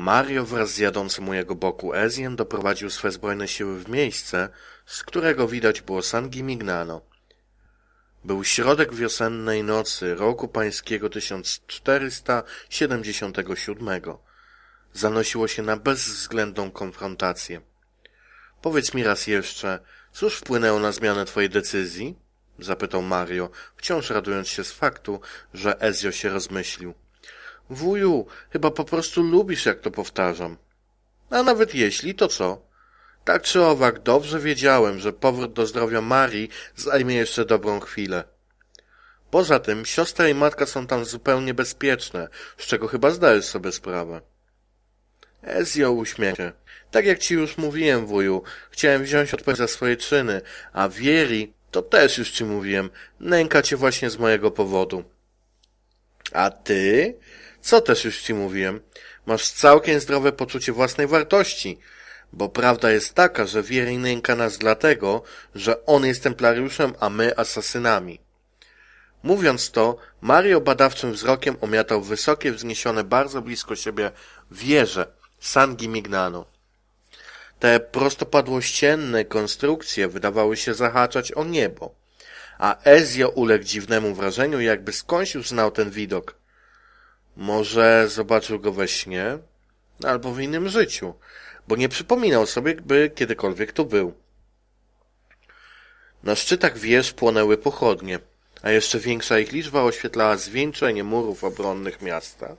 Mario wraz z jadącym u jego boku Ezjem doprowadził swe zbrojne siły w miejsce, z którego widać było San Gimignano. Był środek wiosennej nocy roku pańskiego 1477. Zanosiło się na bezwzględną konfrontację. Powiedz mi raz jeszcze, cóż wpłynęło na zmianę twojej decyzji? Zapytał Mario, wciąż radując się z faktu, że Ezio się rozmyślił. Wuju, chyba po prostu lubisz, jak to powtarzam. A nawet jeśli, to co? Tak czy owak, dobrze wiedziałem, że powrót do zdrowia Marii zajmie jeszcze dobrą chwilę. Poza tym siostra i matka są tam zupełnie bezpieczne, z czego chyba zdajesz sobie sprawę. Ezio uśmiechał się. Tak jak ci już mówiłem, wuju, chciałem wziąć odpowiedzialność za swoje czyny, a Wieri, to też już ci mówiłem, nęka cię właśnie z mojego powodu. A ty? Co też już ci mówiłem? Masz całkiem zdrowe poczucie własnej wartości. Bo prawda jest taka, że wiery nęka nas dlatego, że on jest templariuszem, a my asasynami. Mówiąc to, Mario badawczym wzrokiem omiatał wysokie, wzniesione bardzo blisko siebie wieże Sangi Mignano. Te prostopadłościenne konstrukcje wydawały się zahaczać o niebo, a Ezio uległ dziwnemu wrażeniu, jakby skąsił znał ten widok. Może zobaczył go we śnie, albo w innym życiu, bo nie przypominał sobie, by kiedykolwiek tu był. Na szczytach wież płonęły pochodnie, a jeszcze większa ich liczba oświetlała zwieńczenie murów obronnych miasta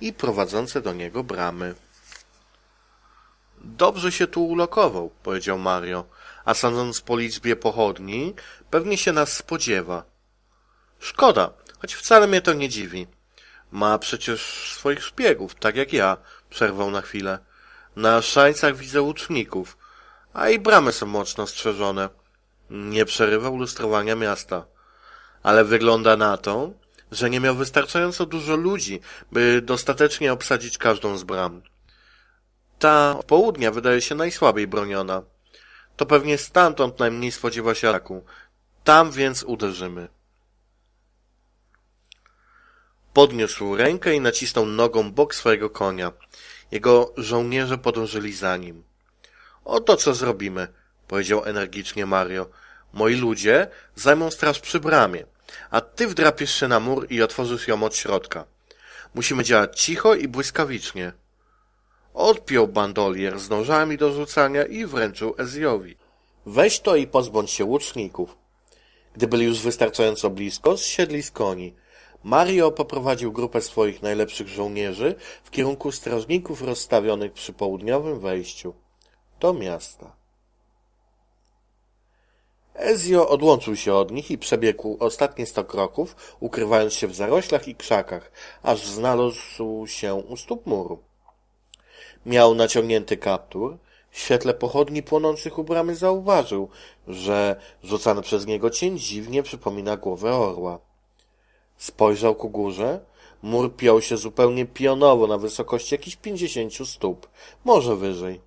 i prowadzące do niego bramy. Dobrze się tu ulokował, powiedział Mario, a sądząc po liczbie pochodni, pewnie się nas spodziewa. Szkoda, choć wcale mnie to nie dziwi. Ma przecież swoich szpiegów, tak jak ja, przerwał na chwilę. Na szańcach widzę łuczników, a i bramy są mocno strzeżone. Nie przerywał lustrowania miasta. Ale wygląda na to, że nie miał wystarczająco dużo ludzi, by dostatecznie obsadzić każdą z bram. Ta od południa wydaje się najsłabiej broniona. To pewnie stamtąd najmniej spodziewa się ataku. Tam więc uderzymy. Podniósł rękę i nacisnął nogą bok swojego konia. Jego żołnierze podążyli za nim. Oto co zrobimy, powiedział energicznie Mario. Moi ludzie zajmą straż przy bramie, a ty wdrapiesz się na mur i otworzysz ją od środka. Musimy działać cicho i błyskawicznie. Odpiął bandolier z nożami do rzucania i wręczył Ezjowi. Weź to i pozbądź się łuczników. Gdy byli już wystarczająco blisko, zsiedli z koni. Mario poprowadził grupę swoich najlepszych żołnierzy w kierunku strażników rozstawionych przy południowym wejściu do miasta. Ezio odłączył się od nich i przebiegł ostatnie sto kroków, ukrywając się w zaroślach i krzakach, aż znalazł się u stóp muru. Miał naciągnięty kaptur. W świetle pochodni płonących u bramy zauważył, że rzucany przez niego cień dziwnie przypomina głowę orła. Spojrzał ku górze. Mur piął się zupełnie pionowo na wysokości jakichś pięćdziesięciu stóp, może wyżej.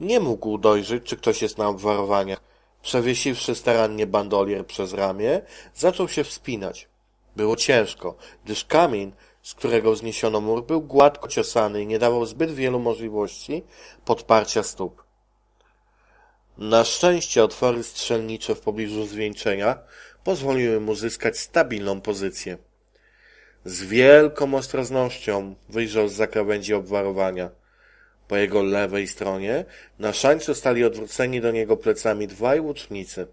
Nie mógł dojrzeć, czy ktoś jest na obwarowaniach. Przewiesiwszy starannie bandolier przez ramię, zaczął się wspinać. Było ciężko, gdyż kamień, z którego wzniesiono mur, był gładko ciosany i nie dawał zbyt wielu możliwości podparcia stóp. Na szczęście otwory strzelnicze w pobliżu zwieńczenia pozwoliły mu zyskać stabilną pozycję. Z wielką ostrożnością wyjrzał z krawędzi obwarowania. Po jego lewej stronie na szańcu stali odwróceni do niego plecami dwaj łucznicy,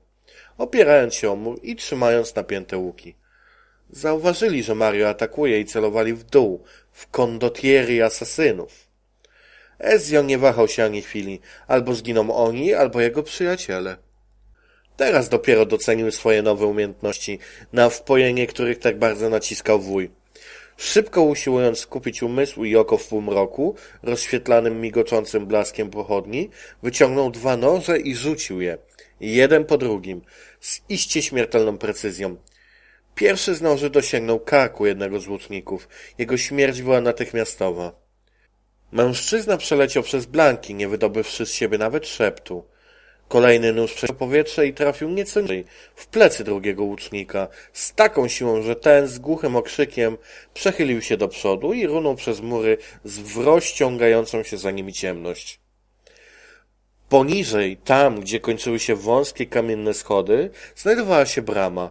opierając się o mur i trzymając napięte łuki. Zauważyli, że Mario atakuje i celowali w dół, w kondotieri asasynów. Ezio nie wahał się ani chwili. Albo zginą oni, albo jego przyjaciele. Teraz dopiero docenił swoje nowe umiejętności, na wpojenie których tak bardzo naciskał wuj. Szybko usiłując skupić umysł i oko w półmroku, rozświetlanym migoczącym blaskiem pochodni, wyciągnął dwa noże i rzucił je, jeden po drugim, z iście śmiertelną precyzją. Pierwszy z noży dosięgnął karku jednego z łutników. Jego śmierć była natychmiastowa. Mężczyzna przeleciał przez blanki, nie wydobywszy z siebie nawet szeptu. Kolejny nóż przeciął powietrze i trafił nieco niżej, w plecy drugiego łucznika, z taką siłą, że ten z głuchym okrzykiem przechylił się do przodu i runął przez mury z wrościągającą się za nimi ciemność. Poniżej, tam gdzie kończyły się wąskie kamienne schody, znajdowała się brama.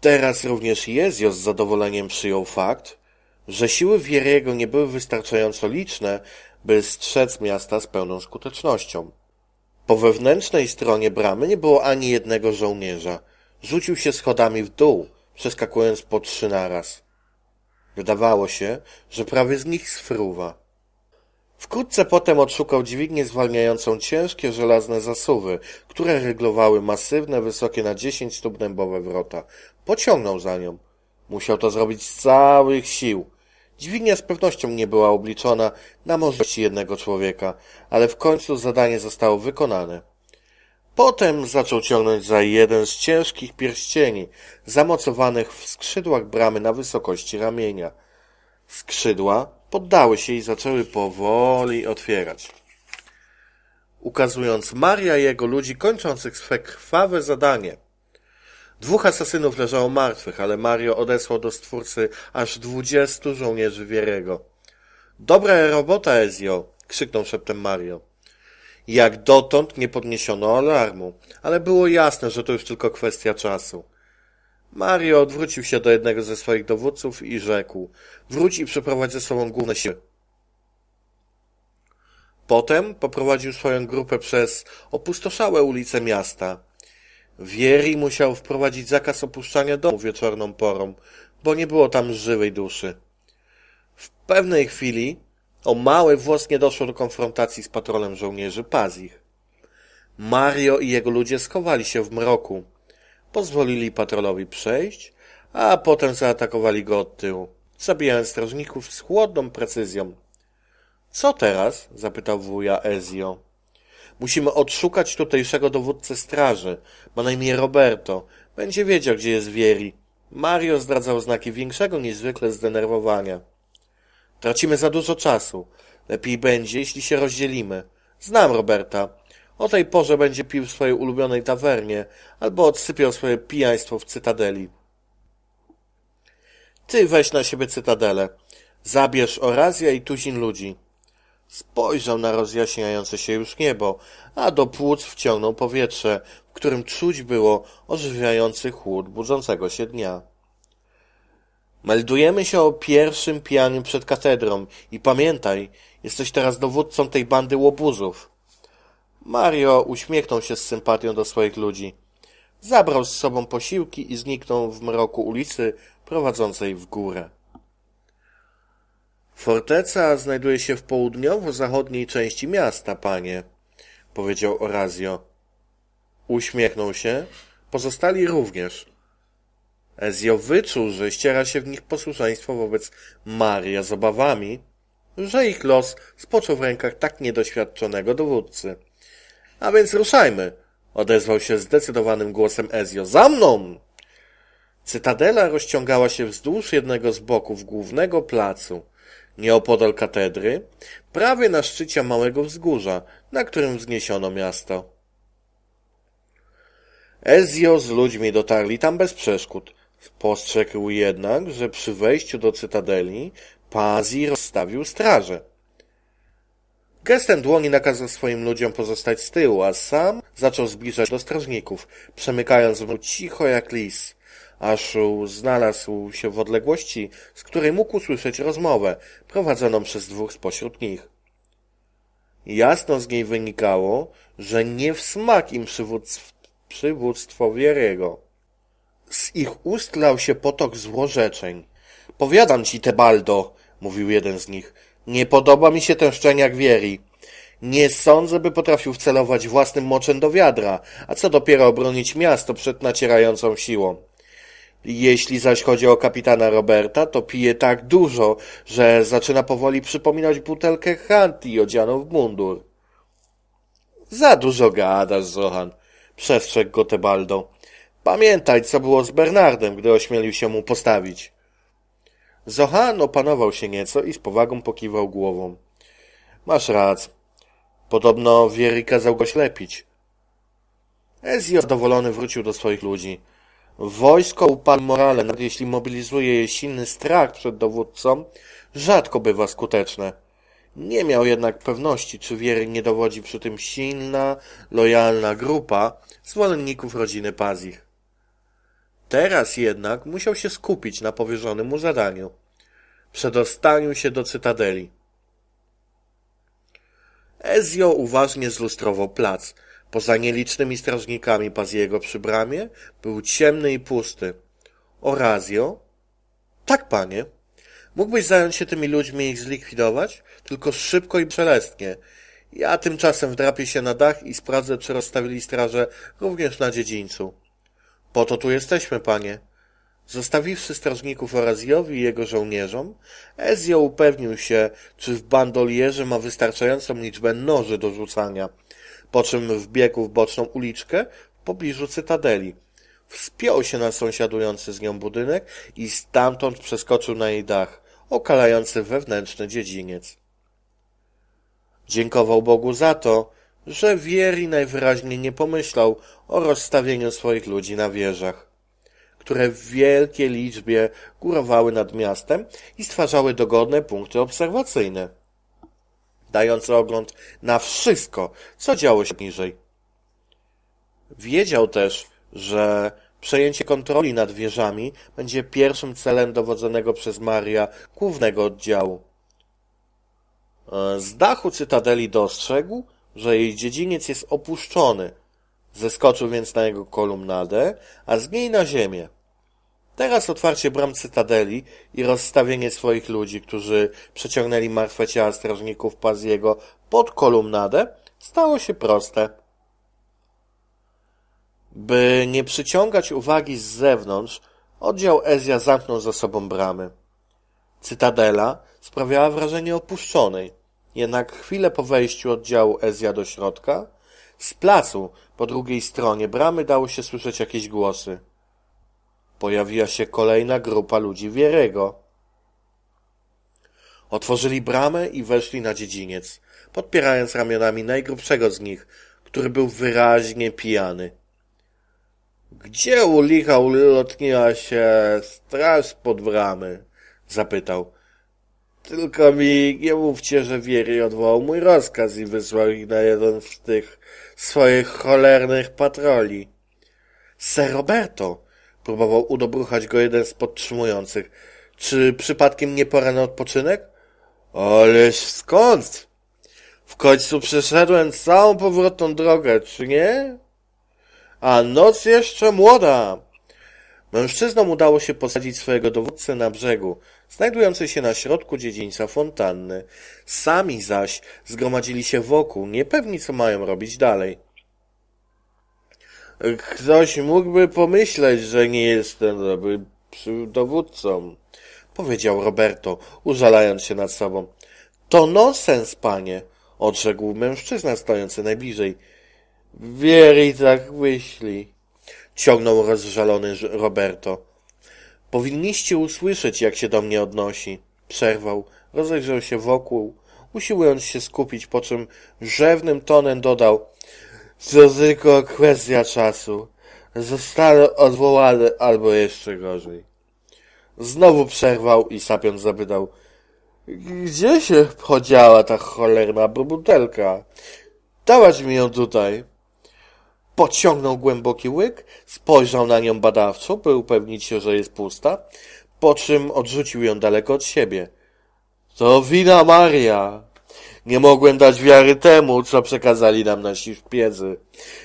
Teraz również Jezio z zadowoleniem przyjął fakt, że siły Wieriego nie były wystarczająco liczne, by strzec miasta z pełną skutecznością. Po wewnętrznej stronie bramy nie było ani jednego żołnierza. Rzucił się schodami w dół, przeskakując po trzy naraz. Wydawało się, że prawie z nich sfruwa. Wkrótce potem odszukał dźwignię zwalniającą ciężkie żelazne zasuwy, które reglowały masywne, wysokie na dziesięć stóp dębowe wrota. Pociągnął za nią. Musiał to zrobić z całych sił. Dźwignia z pewnością nie była obliczona na możliwości jednego człowieka, ale w końcu zadanie zostało wykonane. Potem zaczął ciągnąć za jeden z ciężkich pierścieni, zamocowanych w skrzydłach bramy na wysokości ramienia. Skrzydła poddały się i zaczęły powoli otwierać, ukazując Maria jego ludzi kończących swe krwawe zadanie – Dwóch asasynów leżało martwych, ale Mario odesłał do stwórcy aż dwudziestu żołnierzy Wierego. Dobra robota, Ezio! krzyknął szeptem Mario. Jak dotąd nie podniesiono alarmu, ale było jasne, że to już tylko kwestia czasu. Mario odwrócił się do jednego ze swoich dowódców i rzekł wróć i przeprowadź ze sobą główne siły. Potem poprowadził swoją grupę przez opustoszałe ulice miasta – Wieri musiał wprowadzić zakaz opuszczania domu wieczorną porą, bo nie było tam żywej duszy. W pewnej chwili o mały włos nie doszło do konfrontacji z patrolem żołnierzy Pazich. Mario i jego ludzie schowali się w mroku. Pozwolili patrolowi przejść, a potem zaatakowali go od tyłu, zabijając strażników z chłodną precyzją. Co teraz? zapytał wuja Ezio. Musimy odszukać tutejszego dowódcę straży, ma na imię Roberto. Będzie wiedział, gdzie jest Wieri. Mario zdradzał znaki większego niż zwykle zdenerwowania. Tracimy za dużo czasu. Lepiej będzie, jeśli się rozdzielimy. Znam Roberta. O tej porze będzie pił w swojej ulubionej tawernie albo odsypiał swoje pijaństwo w Cytadeli. Ty weź na siebie Cytadelę. Zabierz Orazja i tuzin ludzi. Spojrzał na rozjaśniające się już niebo, a do płuc wciągnął powietrze, w którym czuć było ożywiający chłód budzącego się dnia. Meldujemy się o pierwszym pijaniu przed katedrą i pamiętaj, jesteś teraz dowódcą tej bandy łobuzów. Mario uśmiechnął się z sympatią do swoich ludzi. Zabrał z sobą posiłki i zniknął w mroku ulicy prowadzącej w górę. Forteca znajduje się w południowo-zachodniej części miasta, panie, powiedział Orazio. Uśmiechnął się, pozostali również. Ezio wyczuł, że ściera się w nich posłuszeństwo wobec Maria z obawami, że ich los spoczął w rękach tak niedoświadczonego dowódcy. A więc ruszajmy, odezwał się zdecydowanym głosem Ezio. Za mną! Cytadela rozciągała się wzdłuż jednego z boków głównego placu nieopodal katedry, prawie na szczycie małego wzgórza, na którym wzniesiono miasto. Ezio z ludźmi dotarli tam bez przeszkód. Spostrzegł jednak, że przy wejściu do cytadeli Pazi rozstawił strażę. Gestem dłoni nakazał swoim ludziom pozostać z tyłu, a sam zaczął zbliżać do strażników, przemykając mu cicho jak lis aż znalazł się w odległości, z której mógł usłyszeć rozmowę prowadzoną przez dwóch spośród nich. Jasno z niej wynikało, że nie w smak im przywódz, przywództwo Wierego. Z ich ust lał się potok złorzeczeń. Powiadam ci, Tebaldo, mówił jeden z nich, nie podoba mi się ten szczeniak Wieri. Nie sądzę, by potrafił wcelować własnym moczem do wiadra, a co dopiero obronić miasto przed nacierającą siłą. Jeśli zaś chodzi o kapitana Roberta, to pije tak dużo, że zaczyna powoli przypominać butelkę Hanti odzianą w mundur. Za dużo gadasz, Zohan, przestrzegł go Tebaldo. Pamiętaj, co było z Bernardem, gdy ośmielił się mu postawić. Zohan opanował się nieco i z powagą pokiwał głową. Masz rac. Podobno Wiery kazał go ślepić. Ezio zadowolony wrócił do swoich ludzi. Wojsko upadł morale, nawet jeśli mobilizuje je silny strach przed dowódcą, rzadko bywa skuteczne. Nie miał jednak pewności, czy wiery nie dowodzi przy tym silna, lojalna grupa zwolenników rodziny Pazich. Teraz jednak musiał się skupić na powierzonym mu zadaniu. Przedostaniu się do cytadeli. Ezio uważnie zlustrował plac – Poza nielicznymi strażnikami Paziego przy bramie był ciemny i pusty. Orazio? Tak, panie. Mógłbyś zająć się tymi ludźmi i ich zlikwidować? Tylko szybko i przelestnie. Ja tymczasem wdrapię się na dach i sprawdzę, czy rozstawili straże również na dziedzińcu. Po to tu jesteśmy, panie. Zostawiwszy strażników Orazjowi i jego żołnierzom, Ezio upewnił się, czy w bandolierze ma wystarczającą liczbę noży do rzucania – po czym wbiegł w boczną uliczkę w pobliżu cytadeli. Wspiął się na sąsiadujący z nią budynek i stamtąd przeskoczył na jej dach, okalający wewnętrzny dziedziniec. Dziękował Bogu za to, że Wieri najwyraźniej nie pomyślał o rozstawieniu swoich ludzi na wieżach, które w wielkiej liczbie górowały nad miastem i stwarzały dogodne punkty obserwacyjne dając ogląd na wszystko, co działo się niżej. Wiedział też, że przejęcie kontroli nad wieżami będzie pierwszym celem dowodzonego przez Maria głównego oddziału. E, z dachu cytadeli dostrzegł, że jej dziedziniec jest opuszczony. Zeskoczył więc na jego kolumnadę, a z niej na ziemię. Teraz otwarcie bram cytadeli i rozstawienie swoich ludzi, którzy przeciągnęli martwe ciała strażników Paziego pod kolumnadę, stało się proste. By nie przyciągać uwagi z zewnątrz, oddział Ezja zamknął za sobą bramy. Cytadela sprawiała wrażenie opuszczonej, jednak chwilę po wejściu oddziału Ezja do środka, z placu po drugiej stronie bramy dało się słyszeć jakieś głosy. Pojawiła się kolejna grupa ludzi Wierego. Otworzyli bramę i weszli na dziedziniec, podpierając ramionami najgrubszego z nich, który był wyraźnie pijany. Gdzie u licha ulotniła się straż pod bramy? Zapytał. Tylko mi nie mówcie, że Wiery odwołał mój rozkaz i wysłał ich na jeden z tych swoich cholernych patroli. Ser Roberto, Próbował udobruchać go jeden z podtrzymujących. Czy przypadkiem nie pora na odpoczynek? Ależ skąd? W końcu przeszedłem całą powrotną drogę, czy nie? A noc jeszcze młoda! Mężczyznom udało się posadzić swojego dowódcę na brzegu, znajdujący się na środku dziedzińca fontanny. Sami zaś zgromadzili się wokół, niepewni co mają robić dalej. Ktoś mógłby pomyśleć, że nie jestem dobrym dowódcą, powiedział Roberto, użalając się nad sobą. To nonsens, panie, odrzekł mężczyzna stojący najbliżej. Wieri tak myśli, ciągnął rozżalony Roberto. Powinniście usłyszeć, jak się do mnie odnosi. Przerwał, rozejrzał się wokół, usiłując się skupić, po czym rzewnym tonem dodał – to tylko kwestia czasu. Zostanę odwołany albo jeszcze gorzej. Znowu przerwał i sapiąc zapytał Gdzie się podziała ta cholerna butelka? Dałaś mi ją tutaj. Pociągnął głęboki łyk, spojrzał na nią badawczo, by upewnić się, że jest pusta, po czym odrzucił ją daleko od siebie. To wina Maria! Nie mogłem dać wiary temu, co przekazali nam nasi szpiedzy,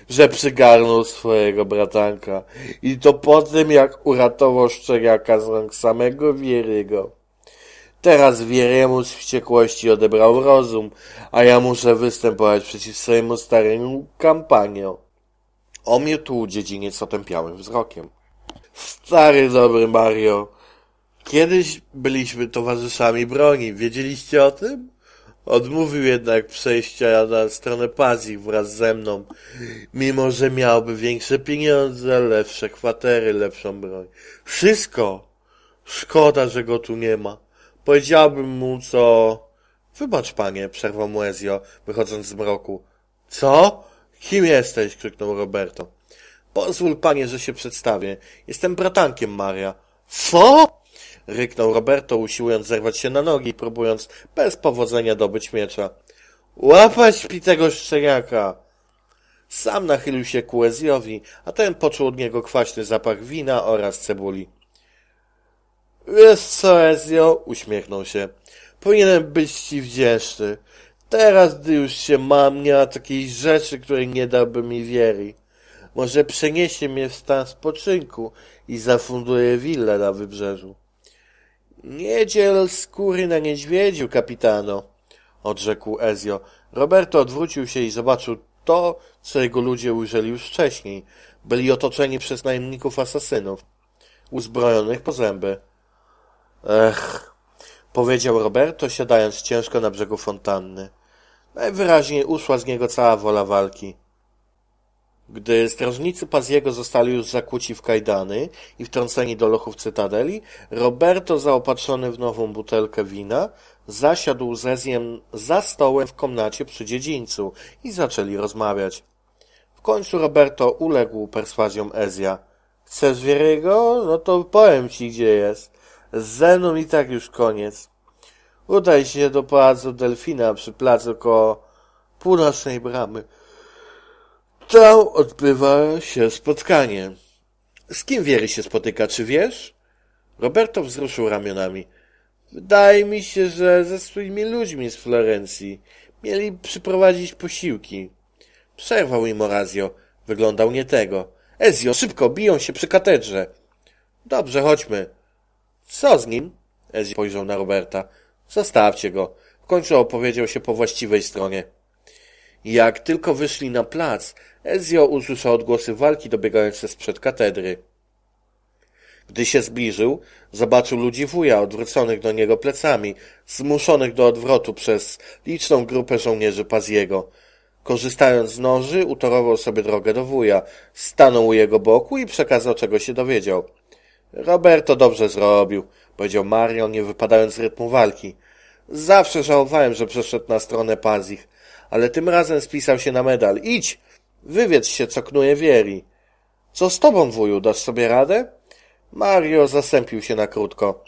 że przygarnął swojego bratanka. I to po tym, jak uratował szczeniaka z rąk samego Wierygo. Teraz Wieriemu z wściekłości odebrał rozum, a ja muszę występować przeciw swojemu staremu kampaniom. Omiótł dziedziniec otępiałym wzrokiem. Stary dobry Mario, kiedyś byliśmy towarzyszami broni, wiedzieliście o tym? Odmówił jednak przejścia na stronę Pazji wraz ze mną, mimo że miałby większe pieniądze, lepsze kwatery, lepszą broń. Wszystko! Szkoda, że go tu nie ma. Powiedziałbym mu, co... Wybacz, panie, przerwał mu Ezio, wychodząc z mroku. Co? Kim jesteś? krzyknął Roberto. Pozwól, panie, że się przedstawię. Jestem bratankiem Maria. Co? ryknął Roberto, usiłując zerwać się na nogi i próbując bez powodzenia dobyć miecza. Łapać pitego szczeniaka! Sam nachylił się ku Ezjowi, a ten poczuł od niego kwaśny zapach wina oraz cebuli. Wiesz co, Ezjo? Uśmiechnął się. Powinienem być ci wdzięczny. Teraz, gdy już się mam, nie ma takiej rzeczy, której nie dałby mi wieri. Może przeniesie mnie w stan spoczynku i zafunduje willę na wybrzeżu. Nie dziel skóry na niedźwiedziu, kapitano, odrzekł Ezio. Roberto odwrócił się i zobaczył to, co jego ludzie ujrzeli już wcześniej. Byli otoczeni przez najemników asasynów, uzbrojonych po zęby. Ech, powiedział Roberto, siadając ciężko na brzegu fontanny. Najwyraźniej uszła z niego cała wola walki. Gdy strażnicy Paziego zostali już zakłóci w kajdany i wtrąceni do lochów cytadeli, Roberto, zaopatrzony w nową butelkę wina, zasiadł z Ezjem za stołem w komnacie przy dziedzińcu i zaczęli rozmawiać. W końcu Roberto uległ perswazjom Ezja. Chcesz Wierygo? No to powiem ci, gdzie jest. Z Zeną i tak już koniec. Udaj się do Pałacu Delfina przy placu koło północnej bramy. Tam odbywa się spotkanie. Z kim Wiery się spotyka, czy wiesz? Roberto wzruszył ramionami. Wydaje mi się, że ze swoimi ludźmi z Florencji mieli przyprowadzić posiłki. Przerwał im Orazio. Wyglądał nie tego. Ezio, szybko, biją się przy katedrze. Dobrze, chodźmy. Co z nim? Ezio spojrzał na Roberta. Zostawcie go. W końcu opowiedział się po właściwej stronie. Jak tylko wyszli na plac, Ezio usłyszał odgłosy walki dobiegające sprzed katedry. Gdy się zbliżył, zobaczył ludzi wuja odwróconych do niego plecami, zmuszonych do odwrotu przez liczną grupę żołnierzy Paziego. Korzystając z noży, utorował sobie drogę do wuja, stanął u jego boku i przekazał, czego się dowiedział. Roberto dobrze zrobił, powiedział Marion, nie wypadając z rytmu walki. Zawsze żałowałem, że przeszedł na stronę Pazich, ale tym razem spisał się na medal. Idź! Wywiedz się, co knuje Wieri. Co z tobą, wuju, dasz sobie radę? Mario zasępił się na krótko.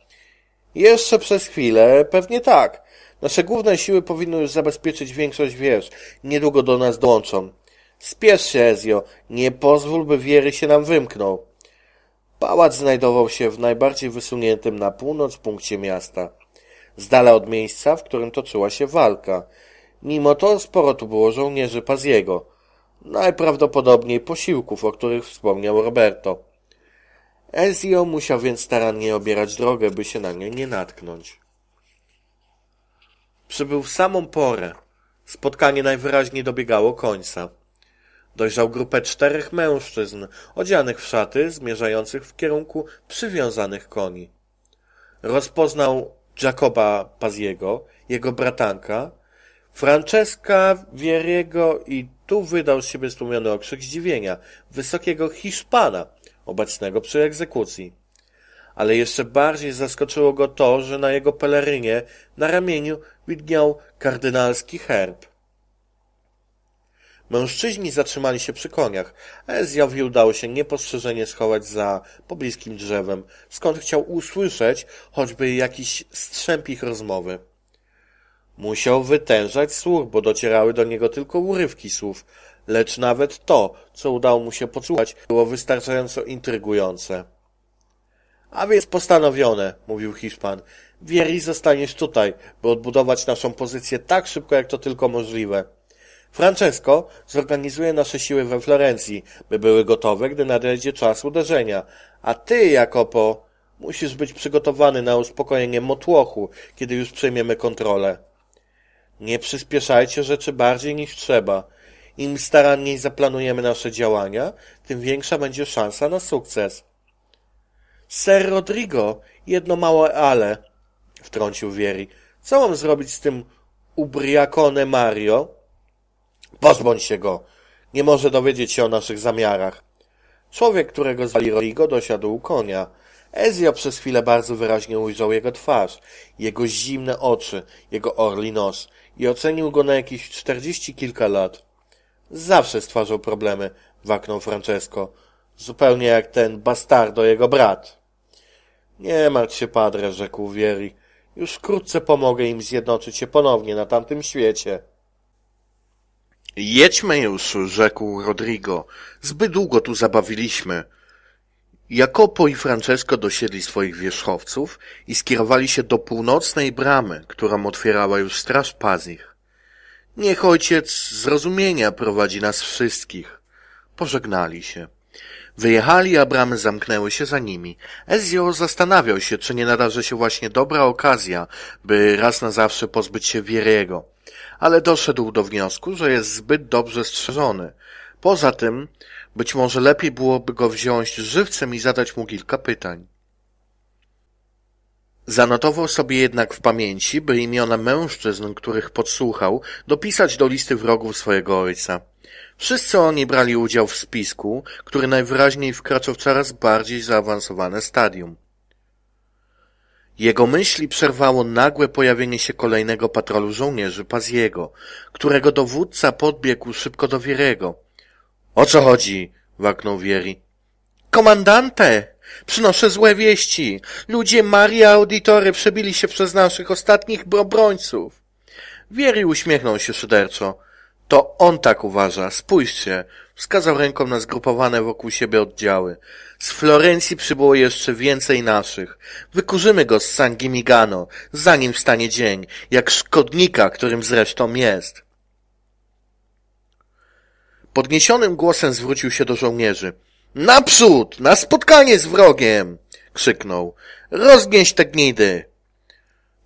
Jeszcze przez chwilę, pewnie tak. Nasze główne siły powinny już zabezpieczyć większość wież. Niedługo do nas dołączą. Spiesz się, Ezio. Nie pozwól, by Wiery się nam wymknął. Pałac znajdował się w najbardziej wysuniętym na północ punkcie miasta. Z dala od miejsca, w którym toczyła się walka. Mimo to sporo tu było żołnierzy Paziego najprawdopodobniej posiłków, o których wspomniał Roberto. Ezio musiał więc starannie obierać drogę, by się na nią nie natknąć. Przybył w samą porę. Spotkanie najwyraźniej dobiegało końca. Dojrzał grupę czterech mężczyzn, odzianych w szaty, zmierzających w kierunku przywiązanych koni. Rozpoznał Jacoba Paziego, jego bratanka, Francesca Wieriego i tu wydał z siebie stłumiony okrzyk zdziwienia wysokiego Hiszpana obecnego przy egzekucji. Ale jeszcze bardziej zaskoczyło go to, że na jego pelerynie na ramieniu widniał kardynalski herb. Mężczyźni zatrzymali się przy koniach, a Ezjowi udało się niepostrzeżenie schować za pobliskim drzewem, skąd chciał usłyszeć choćby jakiś strzęp ich rozmowy. Musiał wytężać słuch, bo docierały do niego tylko urywki słów, lecz nawet to, co udało mu się podsłuchać, było wystarczająco intrygujące. A więc postanowione, mówił Hiszpan. Wieri zostaniesz tutaj, by odbudować naszą pozycję tak szybko, jak to tylko możliwe. Francesco zorganizuje nasze siły we Florencji, by były gotowe, gdy nadejdzie czas uderzenia. A ty, Jakopo, musisz być przygotowany na uspokojenie motłochu, kiedy już przejmiemy kontrolę. Nie przyspieszajcie rzeczy bardziej niż trzeba. Im staranniej zaplanujemy nasze działania, tym większa będzie szansa na sukces. Ser Rodrigo, jedno małe ale, wtrącił Wieri. Co mam zrobić z tym ubriakone Mario? Pozbądź się go. Nie może dowiedzieć się o naszych zamiarach. Człowiek, którego zwali Rodrigo, dosiadł konia. Ezio przez chwilę bardzo wyraźnie ujrzał jego twarz, jego zimne oczy, jego orli nos i ocenił go na jakieś czterdzieści kilka lat. Zawsze stwarzał problemy, waknął Francesco, zupełnie jak ten bastardo jego brat. Nie martw się, padre, rzekł Wieri. Już wkrótce pomogę im zjednoczyć się ponownie na tamtym świecie. Jedźmy już, rzekł Rodrigo. Zbyt długo tu zabawiliśmy. Jakopo i Francesco dosiedli swoich wierzchowców i skierowali się do północnej bramy, którą otwierała już straż Pazich. Niech ojciec zrozumienia prowadzi nas wszystkich. Pożegnali się. Wyjechali, a bramy zamknęły się za nimi. Ezio zastanawiał się, czy nie nadarzy się właśnie dobra okazja, by raz na zawsze pozbyć się Wieriego. Ale doszedł do wniosku, że jest zbyt dobrze strzeżony. Poza tym być może lepiej byłoby go wziąć żywcem i zadać mu kilka pytań. Zanotował sobie jednak w pamięci, by imiona mężczyzn, których podsłuchał, dopisać do listy wrogów swojego ojca. Wszyscy oni brali udział w spisku, który najwyraźniej wkraczał w coraz bardziej zaawansowane stadium. Jego myśli przerwało nagłe pojawienie się kolejnego patrolu żołnierzy Paziego, którego dowódca podbiegł szybko do Wierego, o co chodzi? Waknął Wieri. Komandante! Przynoszę złe wieści. Ludzie Maria Auditore przebili się przez naszych ostatnich obrońców. Wieri uśmiechnął się szyderczo. To on tak uważa. Spójrzcie. Wskazał ręką na zgrupowane wokół siebie oddziały. Z Florencji przybyło jeszcze więcej naszych. Wykurzymy go z Sangimigano, zanim wstanie dzień, jak szkodnika, którym zresztą jest. Podniesionym głosem zwrócił się do żołnierzy. Naprzód! Na spotkanie z wrogiem! krzyknął. Rozgnieść te gnidy!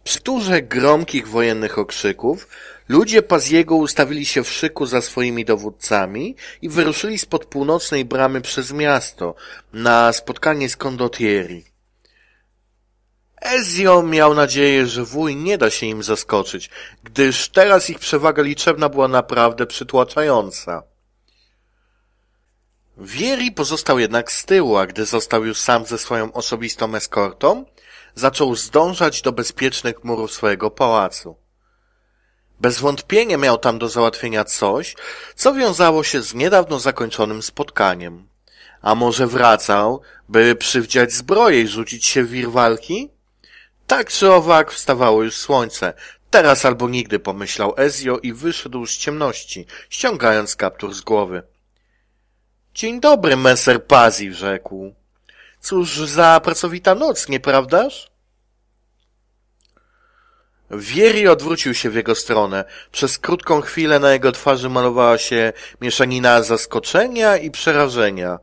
Przy gromkich wojennych okrzyków ludzie Paziego ustawili się w szyku za swoimi dowódcami i wyruszyli spod północnej bramy przez miasto na spotkanie z kondotieri. Ezio miał nadzieję, że wuj nie da się im zaskoczyć, gdyż teraz ich przewaga liczebna była naprawdę przytłaczająca. Wieri pozostał jednak z tyłu, a gdy został już sam ze swoją osobistą eskortą, zaczął zdążać do bezpiecznych murów swojego pałacu. Bez wątpienia miał tam do załatwienia coś, co wiązało się z niedawno zakończonym spotkaniem. A może wracał, by przywdziać zbroję i rzucić się w wir walki? Tak czy owak wstawało już słońce. Teraz albo nigdy pomyślał Ezio i wyszedł z ciemności, ściągając kaptur z głowy. Dzień dobry, messer Pazi, rzekł. Cóż za pracowita noc, nieprawdaż? Wieri odwrócił się w jego stronę. Przez krótką chwilę na jego twarzy malowała się mieszanina zaskoczenia i przerażenia.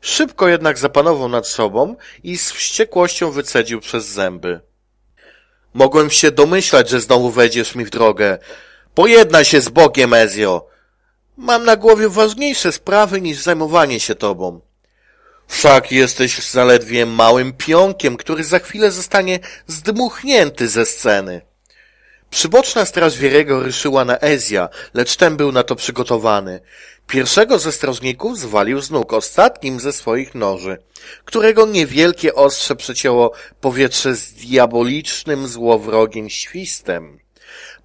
Szybko jednak zapanował nad sobą i z wściekłością wycedził przez zęby. Mogłem się domyślać, że znowu wejdziesz mi w drogę. Pojednaj się z Bogiem, Ezio. Mam na głowie ważniejsze sprawy niż zajmowanie się tobą. Wszak jesteś zaledwie małym pionkiem, który za chwilę zostanie zdmuchnięty ze sceny. Przyboczna straż Wierego ryszyła na Ezja, lecz ten był na to przygotowany. Pierwszego ze strażników zwalił z nóg, ostatnim ze swoich noży, którego niewielkie ostrze przecięło powietrze z diabolicznym, złowrogim świstem.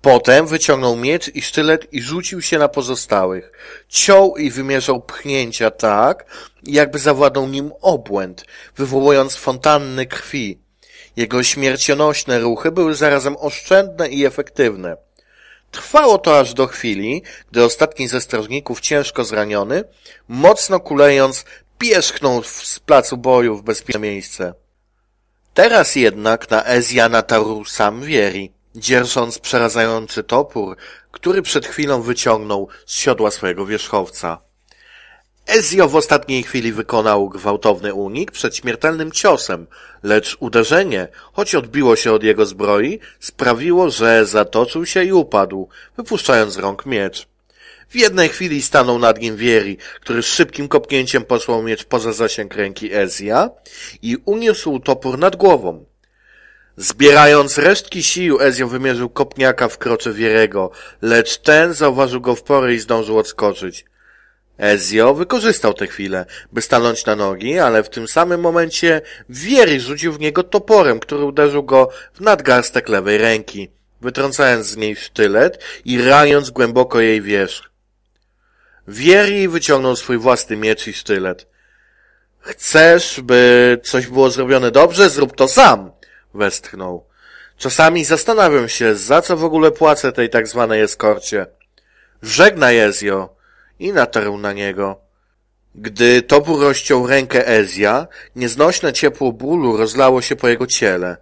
Potem wyciągnął miecz i sztylet i rzucił się na pozostałych. Ciął i wymierzał pchnięcia tak, jakby zawładnął nim obłęd, wywołując fontanny krwi. Jego śmiercionośne ruchy były zarazem oszczędne i efektywne. Trwało to aż do chwili, gdy ostatni ze strażników ciężko zraniony, mocno kulejąc, pierzchnął z placu boju w bezpieczne miejsce. Teraz jednak na Ezjana Tauru sam wieri dzierżąc przerażający topór, który przed chwilą wyciągnął z siodła swojego wierzchowca. Ezio w ostatniej chwili wykonał gwałtowny unik przed śmiertelnym ciosem, lecz uderzenie, choć odbiło się od jego zbroi, sprawiło, że zatoczył się i upadł, wypuszczając z rąk miecz. W jednej chwili stanął nad nim Wieri, który szybkim kopnięciem posłał miecz poza zasięg ręki Ezja i uniósł topór nad głową. Zbierając resztki sił, Ezio wymierzył kopniaka w krocze Wierego, lecz ten zauważył go w porę i zdążył odskoczyć. Ezio wykorzystał tę chwilę, by stanąć na nogi, ale w tym samym momencie Wieri rzucił w niego toporem, który uderzył go w nadgarstek lewej ręki, wytrącając z niej sztylet i raniąc głęboko jej wierzch. Wieri wyciągnął swój własny miecz i sztylet. Chcesz, by coś było zrobione dobrze? Zrób to sam! westchnął. Czasami zastanawiam się, za co w ogóle płacę tej tak zwanej eskorcie. Żegna Ezio! I natarł na niego. Gdy topór rozciął rękę Ezja, nieznośne ciepło bólu rozlało się po jego ciele.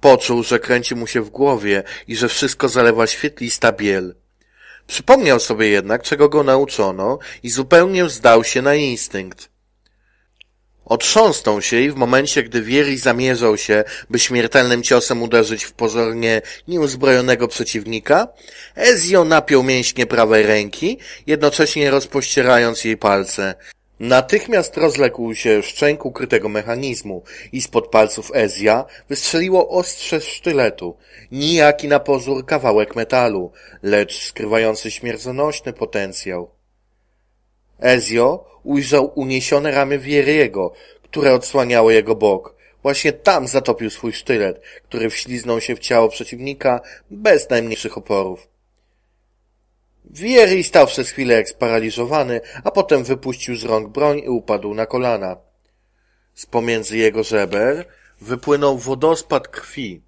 Poczuł, że kręci mu się w głowie i że wszystko zalewa świetlista biel. Przypomniał sobie jednak, czego go nauczono i zupełnie zdał się na instynkt. Otrząsnął się i w momencie, gdy Wieri zamierzał się, by śmiertelnym ciosem uderzyć w pozornie nieuzbrojonego przeciwnika, Ezio napiął mięśnie prawej ręki, jednocześnie rozpościerając jej palce. Natychmiast rozległ się szczęk ukrytego mechanizmu i spod palców Ezja wystrzeliło ostrze sztyletu, nijaki na pozór kawałek metalu, lecz skrywający śmierconośny potencjał. Ezio ujrzał uniesione ramię Wieriego, które odsłaniało jego bok. Właśnie tam zatopił swój sztylet, który wśliznął się w ciało przeciwnika bez najmniejszych oporów. Wieri stał przez chwilę jak sparaliżowany, a potem wypuścił z rąk broń i upadł na kolana. Z pomiędzy jego żeber wypłynął wodospad krwi.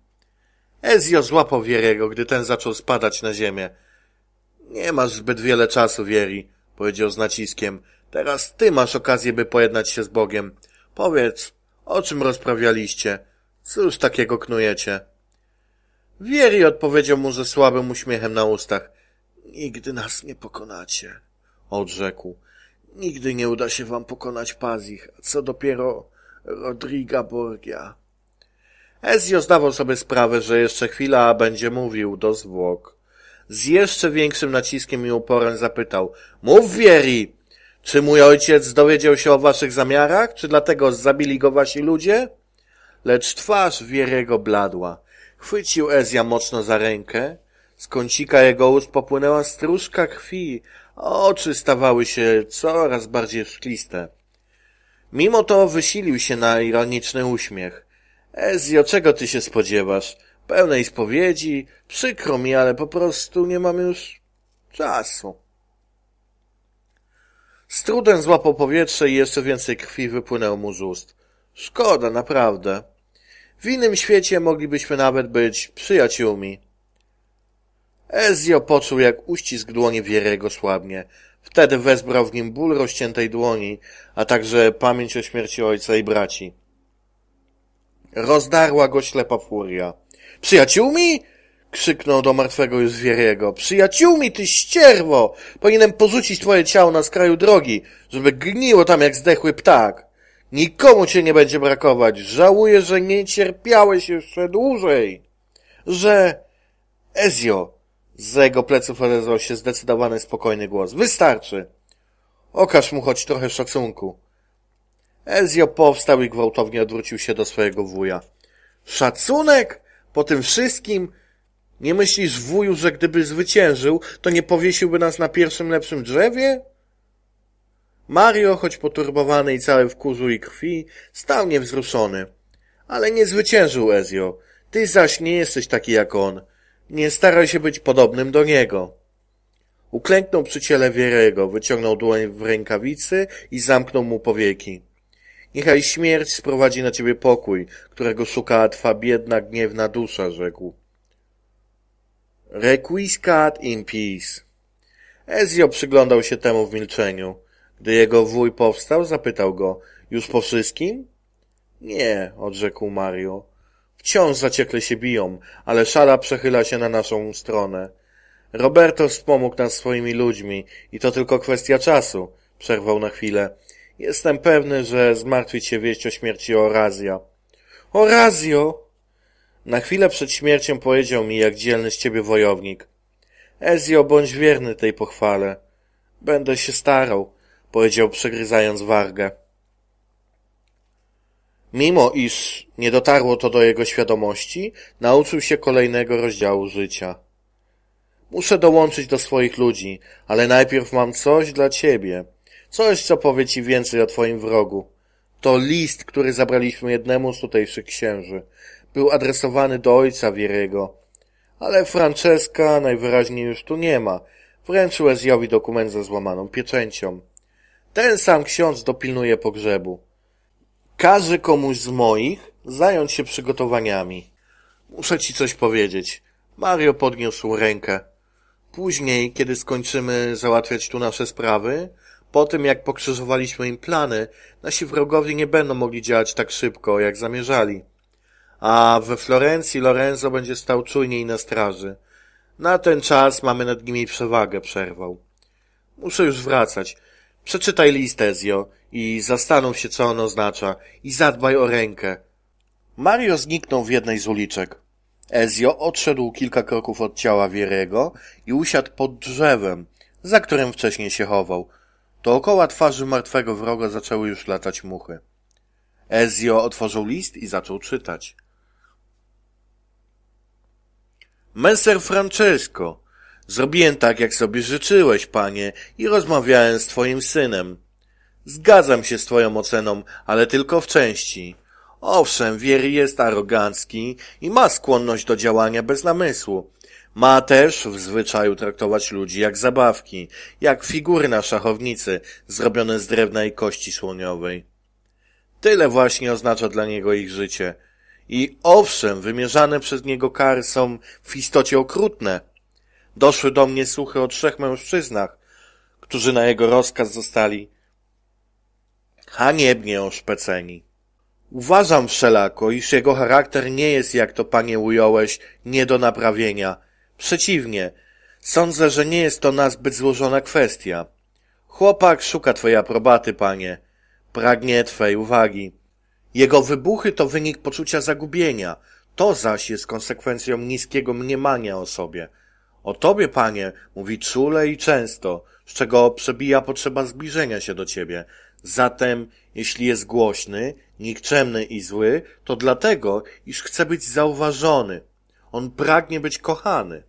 Ezio złapał Wieriego, gdy ten zaczął spadać na ziemię. Nie masz zbyt wiele czasu, Wieri powiedział z naciskiem. Teraz ty masz okazję, by pojednać się z Bogiem. Powiedz, o czym rozprawialiście? Cóż takiego knujecie? Wieri odpowiedział mu ze słabym uśmiechem na ustach. Nigdy nas nie pokonacie, odrzekł. Nigdy nie uda się wam pokonać Pazich, co dopiero Rodriga Borgia. Ezio zdawał sobie sprawę, że jeszcze chwila będzie mówił do zwłok. Z jeszcze większym naciskiem i uporem zapytał. Mów Wieri! Czy mój ojciec dowiedział się o waszych zamiarach? Czy dlatego zabili go wasi ludzie? Lecz twarz Wieriego bladła. Chwycił Ezja mocno za rękę. Z kącika jego ust popłynęła stróżka krwi, oczy stawały się coraz bardziej szkliste. Mimo to wysilił się na ironiczny uśmiech. Ezjo, czego ty się spodziewasz? pełnej spowiedzi. Przykro mi, ale po prostu nie mam już czasu. Z trudem złapał powietrze i jeszcze więcej krwi wypłynęło mu z ust. Szkoda, naprawdę. W innym świecie moglibyśmy nawet być przyjaciółmi. Ezio poczuł, jak uścisk dłoni Wierego słabnie. Wtedy wezbrał w nim ból rozciętej dłoni, a także pamięć o śmierci ojca i braci. Rozdarła go ślepa furia. Przyjaciółmi? Krzyknął do martwego już Wieriego. Przyjaciółmi, ty ścierwo! Powinienem porzucić twoje ciało na skraju drogi, żeby gniło tam jak zdechły ptak. Nikomu cię nie będzie brakować. Żałuję, że nie cierpiałeś jeszcze dłużej. Że... Ezio! Z jego pleców odezwał się zdecydowany, spokojny głos. Wystarczy. Okaż mu choć trochę szacunku. Ezio powstał i gwałtownie odwrócił się do swojego wuja. Szacunek? Po tym wszystkim nie myślisz, wuju, że gdyby zwyciężył, to nie powiesiłby nas na pierwszym lepszym drzewie? Mario, choć poturbowany i cały w kurzu i krwi, stał niewzruszony. Ale nie zwyciężył Ezio. Ty zaś nie jesteś taki jak on. Nie staraj się być podobnym do niego. Uklęknął przy ciele Wierego, wyciągnął dłoń w rękawicy i zamknął mu powieki. Niechaj śmierć sprowadzi na ciebie pokój, którego szuka twa biedna, gniewna dusza, rzekł. Requiescat in peace. Ezio przyglądał się temu w milczeniu. Gdy jego wuj powstał, zapytał go, już po wszystkim? Nie, odrzekł Mario. Wciąż zaciekle się biją, ale szala przechyla się na naszą stronę. Roberto wspomógł nas swoimi ludźmi i to tylko kwestia czasu, przerwał na chwilę. Jestem pewny, że zmartwi cię wieść o śmierci Orazja. Orazjo! Na chwilę przed śmiercią powiedział mi, jak dzielny z ciebie wojownik. Ezio, bądź wierny tej pochwale. Będę się starał, powiedział przegryzając wargę. Mimo iż nie dotarło to do jego świadomości, nauczył się kolejnego rozdziału życia. Muszę dołączyć do swoich ludzi, ale najpierw mam coś dla ciebie. Coś Co powie ci więcej o twoim wrogu? To list, który zabraliśmy jednemu z tutejszych księży. Był adresowany do ojca Wierego. Ale Franceska najwyraźniej już tu nie ma. Wręczył Ezjowi dokument ze złamaną pieczęcią. Ten sam ksiądz dopilnuje pogrzebu. Każe komuś z moich zająć się przygotowaniami. Muszę ci coś powiedzieć. Mario podniósł rękę. Później, kiedy skończymy załatwiać tu nasze sprawy, po tym, jak pokrzyżowaliśmy im plany, nasi wrogowie nie będą mogli działać tak szybko, jak zamierzali. A we Florencji Lorenzo będzie stał czujniej na straży. Na ten czas mamy nad nimi przewagę, przerwał. Muszę już wracać. Przeczytaj list, Ezio, i zastanów się, co on oznacza, i zadbaj o rękę. Mario zniknął w jednej z uliczek. Ezio odszedł kilka kroków od ciała Wierego i usiadł pod drzewem, za którym wcześniej się chował – Dookoła twarzy martwego wroga zaczęły już latać muchy. Ezio otworzył list i zaczął czytać. Messer Francesco, zrobiłem tak, jak sobie życzyłeś, panie, i rozmawiałem z twoim synem. Zgadzam się z twoją oceną, ale tylko w części. Owszem, Wieri jest arogancki i ma skłonność do działania bez namysłu, ma też w zwyczaju traktować ludzi jak zabawki, jak figury na szachownicy, zrobione z drewna i kości słoniowej. Tyle właśnie oznacza dla niego ich życie. I owszem, wymierzane przez niego kary są w istocie okrutne. Doszły do mnie słuchy o trzech mężczyznach, którzy na jego rozkaz zostali haniebnie oszpeceni. Uważam wszelako, iż jego charakter nie jest, jak to panie ująłeś, nie do naprawienia – Przeciwnie, sądzę, że nie jest to nazbyt złożona kwestia. Chłopak szuka twojej aprobaty, panie. Pragnie twojej uwagi. Jego wybuchy to wynik poczucia zagubienia. To zaś jest konsekwencją niskiego mniemania o sobie. O tobie, panie, mówi czule i często, z czego przebija potrzeba zbliżenia się do ciebie. Zatem, jeśli jest głośny, nikczemny i zły, to dlatego, iż chce być zauważony. On pragnie być kochany.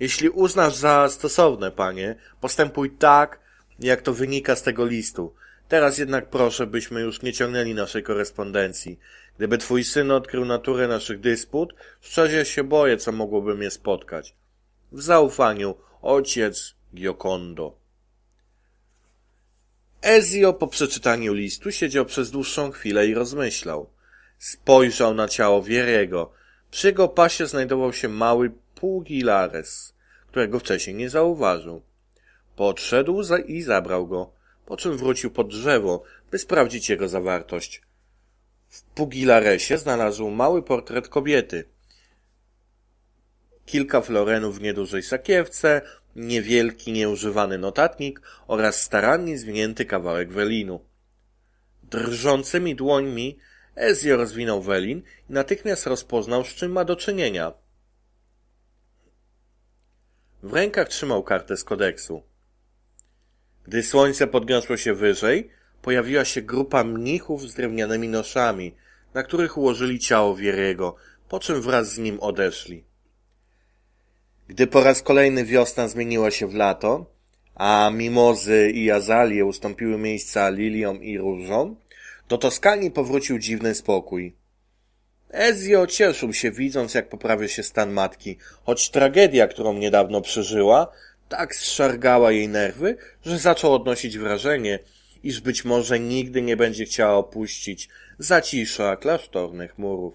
Jeśli uznasz za stosowne, panie, postępuj tak, jak to wynika z tego listu. Teraz jednak proszę, byśmy już nie ciągnęli naszej korespondencji. Gdyby twój syn odkrył naturę naszych dysput, szczerze się boję, co mogłoby mnie spotkać. W zaufaniu, ojciec Giocondo. Ezio po przeczytaniu listu siedział przez dłuższą chwilę i rozmyślał. Spojrzał na ciało Wierego. Przy jego pasie znajdował się mały Pugilares, którego wcześniej nie zauważył. Podszedł i zabrał go, po czym wrócił pod drzewo, by sprawdzić jego zawartość. W Pugilaresie znalazł mały portret kobiety. Kilka florenów w niedużej sakiewce, niewielki, nieużywany notatnik oraz starannie zwinięty kawałek welinu. Drżącymi dłońmi Ezio rozwinął welin i natychmiast rozpoznał, z czym ma do czynienia – w rękach trzymał kartę z kodeksu. Gdy słońce podniosło się wyżej, pojawiła się grupa mnichów z drewnianymi noszami, na których ułożyli ciało Wieriego, po czym wraz z nim odeszli. Gdy po raz kolejny wiosna zmieniła się w lato, a mimozy i azalie ustąpiły miejsca liliom i różom, do Toskanii powrócił dziwny spokój. Ezio cieszył się widząc, jak poprawia się stan matki, choć tragedia, którą niedawno przeżyła, tak zszargała jej nerwy, że zaczął odnosić wrażenie, iż być może nigdy nie będzie chciała opuścić zacisza klasztornych murów.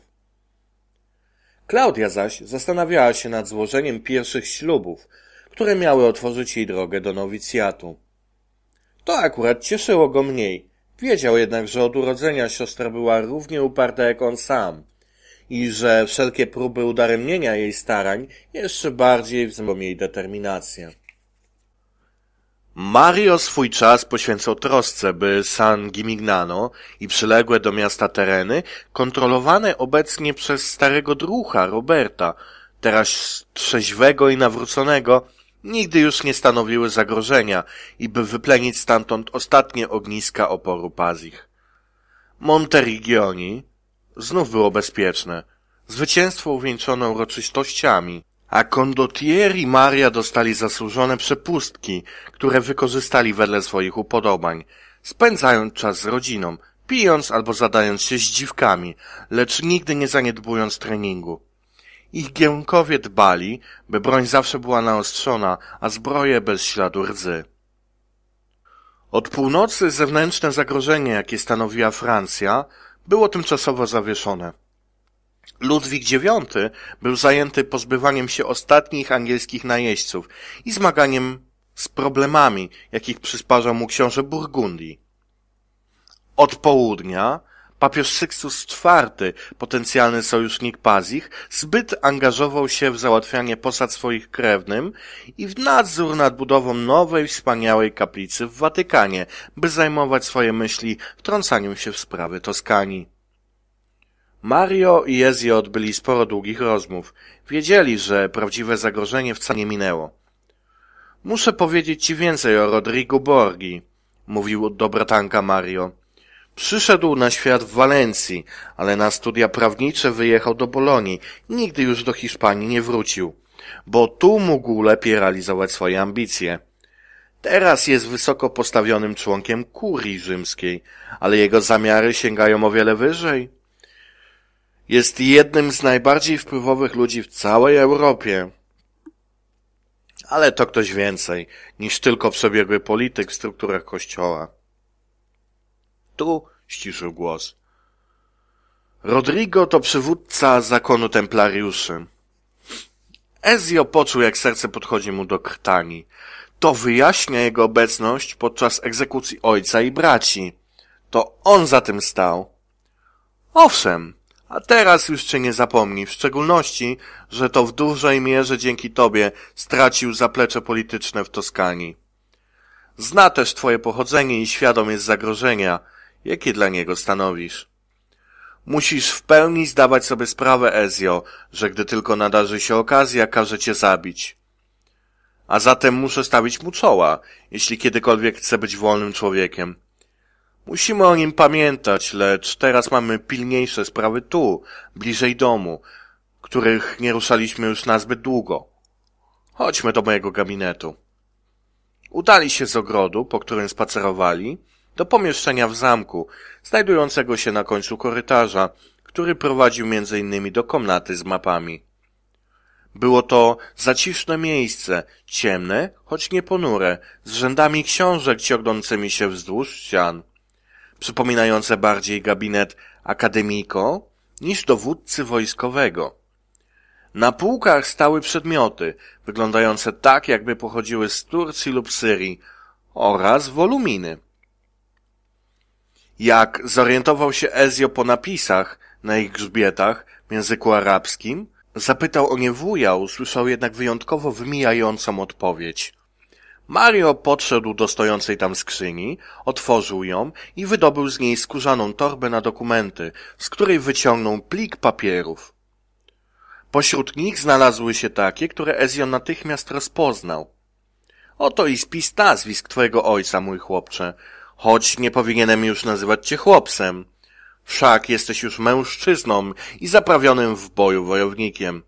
Klaudia zaś zastanawiała się nad złożeniem pierwszych ślubów, które miały otworzyć jej drogę do nowicjatu. To akurat cieszyło go mniej. Wiedział jednak, że od urodzenia siostra była równie uparta jak on sam – i że wszelkie próby udaremnienia jej starań jeszcze bardziej wzmogą jej determinację. Mario swój czas poświęcał trosce, by San Gimignano i przyległe do miasta tereny, kontrolowane obecnie przez starego drucha Roberta, teraz trzeźwego i nawróconego, nigdy już nie stanowiły zagrożenia i by wyplenić stamtąd ostatnie ogniska oporu Pazich. Monteriggioni. Znów było bezpieczne. Zwycięstwo uwieńczono uroczystościami, a kondottieri i Maria dostali zasłużone przepustki, które wykorzystali wedle swoich upodobań, spędzając czas z rodziną, pijąc albo zadając się zdziwkami, lecz nigdy nie zaniedbując treningu. Ich giełkowie dbali, by broń zawsze była naostrzona, a zbroje bez śladu rdzy. Od północy zewnętrzne zagrożenie, jakie stanowiła Francja, było tymczasowo zawieszone. Ludwik IX był zajęty pozbywaniem się ostatnich angielskich najeźdźców i zmaganiem z problemami, jakich przysparzał mu książę Burgundii. Od południa Papież Sykstus IV, potencjalny sojusznik Pazich, zbyt angażował się w załatwianie posad swoich krewnym i w nadzór nad budową nowej, wspaniałej kaplicy w Watykanie, by zajmować swoje myśli wtrącaniem się w sprawy Toskanii. Mario i Ezio odbyli sporo długich rozmów. Wiedzieli, że prawdziwe zagrożenie wcale nie minęło. Muszę powiedzieć ci więcej o Rodrigo Borgi, mówił do bratanka Mario. Przyszedł na świat w Walencji, ale na studia prawnicze wyjechał do Bolonii. Nigdy już do Hiszpanii nie wrócił, bo tu mógł lepiej realizować swoje ambicje. Teraz jest wysoko postawionym członkiem kurii rzymskiej, ale jego zamiary sięgają o wiele wyżej. Jest jednym z najbardziej wpływowych ludzi w całej Europie. Ale to ktoś więcej niż tylko przebiegły polityk w strukturach kościoła. Tu ściszył głos. Rodrigo to przywódca zakonu templariuszy. Ezio poczuł, jak serce podchodzi mu do krtani. To wyjaśnia jego obecność podczas egzekucji ojca i braci. To on za tym stał. Owszem, a teraz już cię nie zapomni, w szczególności, że to w dużej mierze dzięki tobie stracił zaplecze polityczne w Toskanii. Zna też twoje pochodzenie i świadom jest zagrożenia, jakie dla niego stanowisz. Musisz w pełni zdawać sobie sprawę, Ezio, że gdy tylko nadarzy się okazja, każe cię zabić. A zatem muszę stawić mu czoła, jeśli kiedykolwiek chce być wolnym człowiekiem. Musimy o nim pamiętać, lecz teraz mamy pilniejsze sprawy tu, bliżej domu, których nie ruszaliśmy już nazbyt długo. Chodźmy do mojego gabinetu. Udali się z ogrodu, po którym spacerowali, do pomieszczenia w zamku, znajdującego się na końcu korytarza, który prowadził między innymi do komnaty z mapami. Było to zaciszne miejsce, ciemne, choć nie ponure, z rzędami książek ciągnącymi się wzdłuż ścian, przypominające bardziej gabinet akademiko niż dowódcy wojskowego. Na półkach stały przedmioty, wyglądające tak, jakby pochodziły z Turcji lub Syrii, oraz woluminy. Jak zorientował się Ezio po napisach na ich grzbietach w języku arabskim, zapytał o nie wuja, usłyszał jednak wyjątkowo wymijającą odpowiedź. Mario podszedł do stojącej tam skrzyni, otworzył ją i wydobył z niej skórzaną torbę na dokumenty, z której wyciągnął plik papierów. Pośród nich znalazły się takie, które Ezio natychmiast rozpoznał. Oto i spis nazwisk twojego ojca, mój chłopcze, choć nie powinienem już nazywać cię chłopcem. Wszak jesteś już mężczyzną i zaprawionym w boju wojownikiem.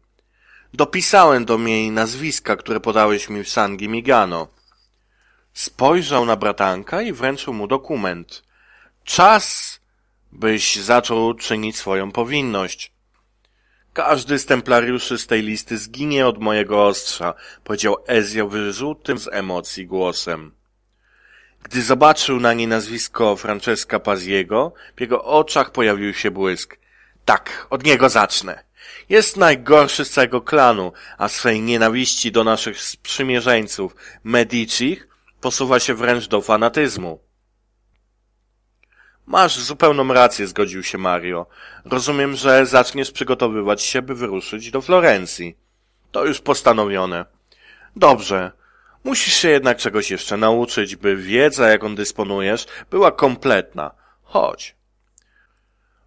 Dopisałem do niej nazwiska, które podałeś mi w Sangi Migano. Spojrzał na bratanka i wręczył mu dokument. Czas, byś zaczął czynić swoją powinność. Każdy z templariuszy z tej listy zginie od mojego ostrza, powiedział Ezio wyrzutym z emocji głosem. Gdy zobaczył na niej nazwisko Francesca Paziego, w jego oczach pojawił się błysk. Tak, od niego zacznę. Jest najgorszy z całego klanu, a swej nienawiści do naszych sprzymierzeńców Medicich posuwa się wręcz do fanatyzmu. Masz zupełną rację, zgodził się Mario. Rozumiem, że zaczniesz przygotowywać się, by wyruszyć do Florencji. To już postanowione. Dobrze. Musisz się jednak czegoś jeszcze nauczyć, by wiedza, jaką dysponujesz, była kompletna. Chodź.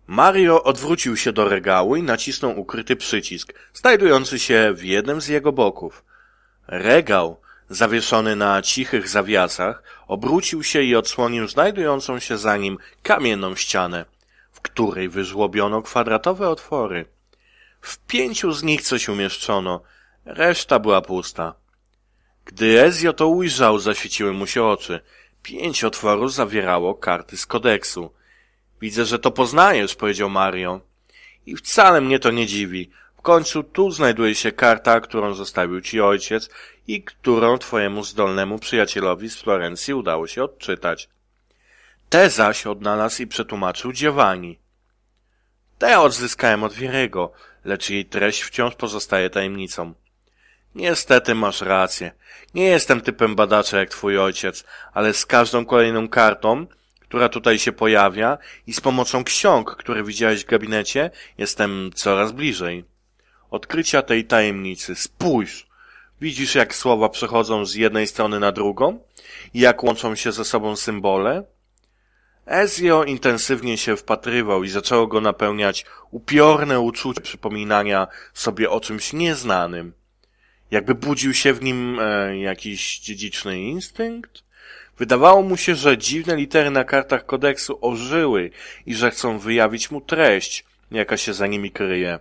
Mario odwrócił się do regału i nacisnął ukryty przycisk, znajdujący się w jednym z jego boków. Regał, zawieszony na cichych zawiasach, obrócił się i odsłonił znajdującą się za nim kamienną ścianę, w której wyżłobiono kwadratowe otwory. W pięciu z nich coś umieszczono, reszta była pusta. Gdy Ezio to ujrzał, zaświeciły mu się oczy. Pięć otworów zawierało karty z kodeksu. Widzę, że to poznajesz, powiedział Mario. I wcale mnie to nie dziwi. W końcu tu znajduje się karta, którą zostawił ci ojciec i którą twojemu zdolnemu przyjacielowi z Florencji udało się odczytać. Te zaś odnalazł i przetłumaczył Giovanni. Te odzyskałem od Wierego, lecz jej treść wciąż pozostaje tajemnicą. Niestety masz rację. Nie jestem typem badacza jak twój ojciec, ale z każdą kolejną kartą, która tutaj się pojawia i z pomocą ksiąg, które widziałeś w gabinecie, jestem coraz bliżej. Odkrycia tej tajemnicy. Spójrz! Widzisz, jak słowa przechodzą z jednej strony na drugą i jak łączą się ze sobą symbole? Ezio intensywnie się wpatrywał i zaczęło go napełniać upiorne uczucie przypominania sobie o czymś nieznanym. Jakby budził się w nim e, jakiś dziedziczny instynkt. Wydawało mu się, że dziwne litery na kartach kodeksu ożyły i że chcą wyjawić mu treść, jaka się za nimi kryje.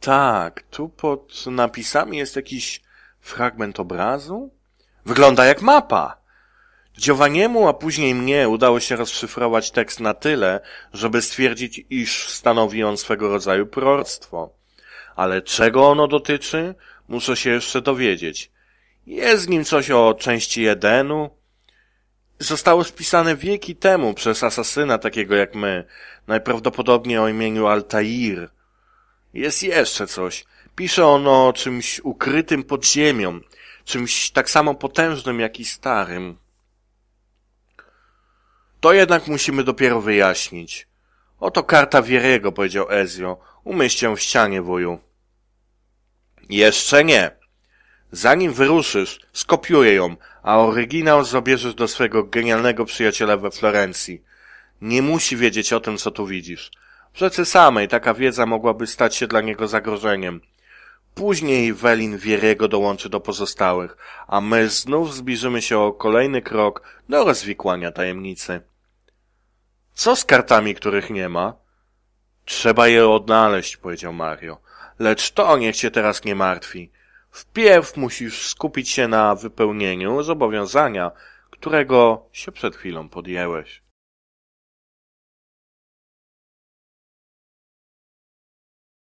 Tak, tu pod napisami jest jakiś fragment obrazu? Wygląda jak mapa! Dziowaniemu, a później mnie udało się rozszyfrować tekst na tyle, żeby stwierdzić, iż stanowi on swego rodzaju prorstwo ale czego ono dotyczy, muszę się jeszcze dowiedzieć. Jest w nim coś o części Edenu? Zostało spisane wieki temu przez asasyna takiego jak my, najprawdopodobniej o imieniu Altair. Jest jeszcze coś. Pisze ono o czymś ukrytym pod ziemią, czymś tak samo potężnym jak i starym. To jednak musimy dopiero wyjaśnić. Oto karta Wierego, powiedział Ezio. Umyśl ją w ścianie, wuju. Jeszcze nie. Zanim wyruszysz, skopiuję ją, a oryginał zabierzesz do swojego genialnego przyjaciela we Florencji. Nie musi wiedzieć o tym, co tu widzisz. W rzeczy samej taka wiedza mogłaby stać się dla niego zagrożeniem. Później Welin Wierego dołączy do pozostałych, a my znów zbliżymy się o kolejny krok do rozwikłania tajemnicy. Co z kartami, których nie ma? Trzeba je odnaleźć, powiedział Mario. Lecz to niech cię teraz nie martwi. Wpierw musisz skupić się na wypełnieniu zobowiązania, którego się przed chwilą podjęłeś.